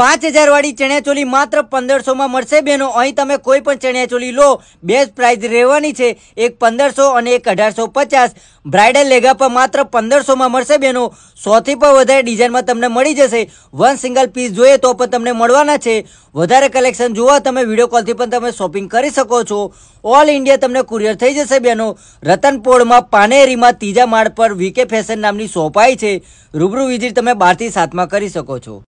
પાંચ હજાર વાળી ચણિયાચોલી માત્ર પંદરસોમાં મળશે બહેનો અહીં તમે કોઈ પણ ચણિયા ચણિયાચોલી લો બેસ્ટ પ્રાઇસ રહેવાની છે એક પંદરસો અને એક અઢારસો પચાસ બ્રાઇડલ લેગા પર માત્ર પંદરસોમાં મળશે બહેનો સોથી પણ વધારે ડિઝાઇનમાં તમને મળી જશે વન સિંગલ પીસ જોઈએ તો પણ તમને મળવાના છે વધારે કલેક્શન જોવા તમે વિડીયો કોલથી પણ તમે શોપિંગ કરી શકો છો ઓલ ઇન્ડિયા તમને કુરિયર થઈ જશે બહેનો રતનપોળમાં પાનેરીમાં ત્રીજા માળ પર વીકે ફેશન નામની શોપ છે રૂબરૂ વિઝિટ તમે બારથી સાતમાં કરી શકો છો